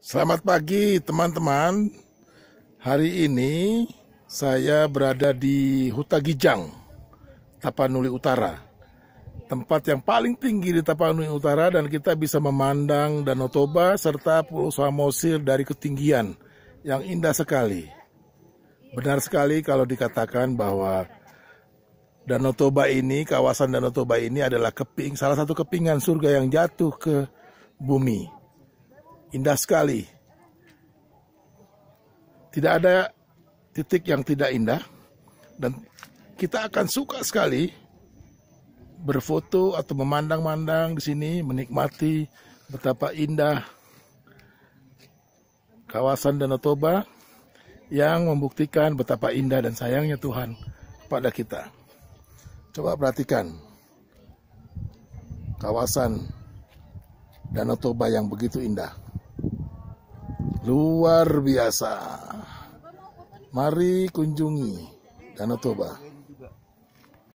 Selamat pagi teman-teman. Hari ini saya berada di Huta Gijang, Tapanuli Utara. Tempat yang paling tinggi di Tapanuli Utara dan kita bisa memandang Danau Toba serta Pulau Samosir dari ketinggian yang indah sekali. Benar sekali kalau dikatakan bahwa Danau Toba ini, kawasan Danau Toba ini adalah keping, salah satu kepingan surga yang jatuh ke bumi Indah sekali. Tidak ada titik yang tidak indah dan kita akan suka sekali berfoto atau memandang-mandang di sini, menikmati betapa indah kawasan Danau Toba yang membuktikan betapa indah dan sayangnya Tuhan kepada kita. Coba perhatikan kawasan Danau Toba yang begitu indah luar biasa. Mari kunjungi Danau Toba.